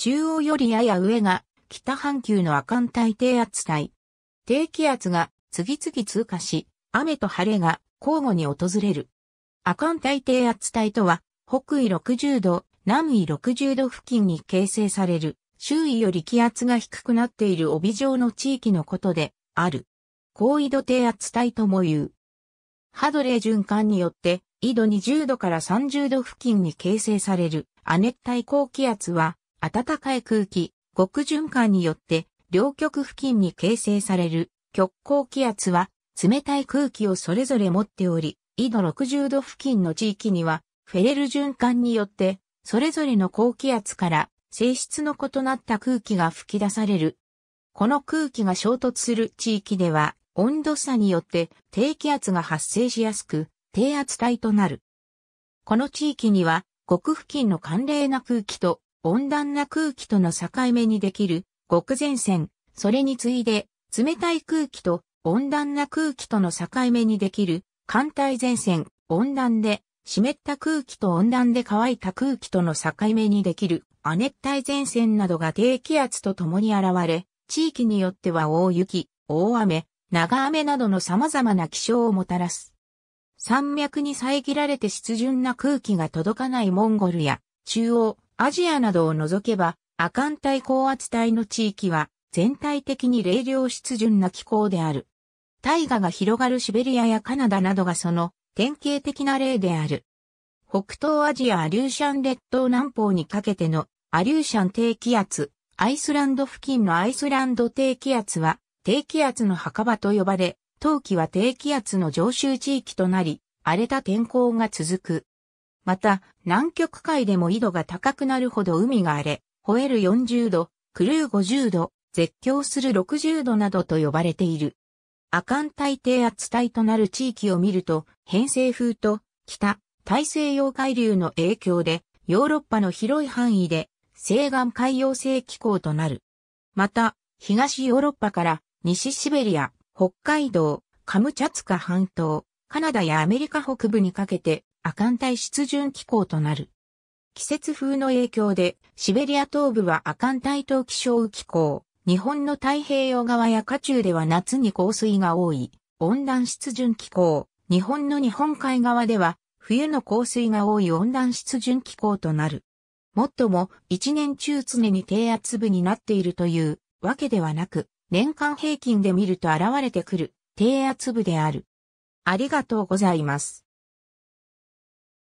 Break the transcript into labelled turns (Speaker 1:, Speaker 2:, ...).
Speaker 1: 中央よりやや上が北半球の亜寒帯低圧帯。低気圧が次々通過し、雨と晴れが交互に訪れる。亜寒帯低圧帯とは、北緯60度、南緯60度付近に形成される、周囲より気圧が低くなっている帯状の地域のことで、ある。高緯度低圧帯とも言う。ハドレー循環によって、緯度20度から30度付近に形成される亜熱帯高気圧は、暖かい空気、極循環によって両極付近に形成される極高気圧は冷たい空気をそれぞれ持っており、緯度60度付近の地域にはフェレル循環によってそれぞれの高気圧から性質の異なった空気が吹き出される。この空気が衝突する地域では温度差によって低気圧が発生しやすく低圧帯となる。この地域には極付近の寒冷な空気と温暖な空気との境目にできる極前線、それに次いで冷たい空気と温暖な空気との境目にできる寒帯前線、温暖で湿った空気と温暖で乾いた空気との境目にできる亜熱帯前線などが低気圧とともに現れ、地域によっては大雪、大雨、長雨などの様々な気象をもたらす。山脈に遮られて湿潤な空気が届かないモンゴルや中央、アジアなどを除けば、亜寒帯高圧帯の地域は、全体的に冷涼湿潤な気候である。大河が広がるシベリアやカナダなどがその典型的な例である。北東アジアアリューシャン列島南方にかけてのアリューシャン低気圧、アイスランド付近のアイスランド低気圧は低気圧の墓場と呼ばれ、冬季は低気圧の上昇地域となり、荒れた天候が続く。また、南極海でも緯度が高くなるほど海が荒れ、吠える40度、狂う50度、絶叫する60度などと呼ばれている。亜寒帯低圧帯となる地域を見ると、偏西風と北、大西洋海流の影響で、ヨーロッパの広い範囲で西岸海洋性気候となる。また、東ヨーロッパから西シベリア、北海道、カムチャツカ半島、カナダやアメリカ北部にかけて亜寒帯湿潤気候となる。季節風の影響で、シベリア東部は亜寒帯冬気象雨気候、日本の太平洋側や下中では夏に降水が多い、温暖湿潤気候、日本の日本海側では、冬の降水が多い温暖湿潤気候となる。もっとも、一年中常に低圧部になっているというわけではなく、年間平均で見ると現れてくる低圧部である。ありがとうございます。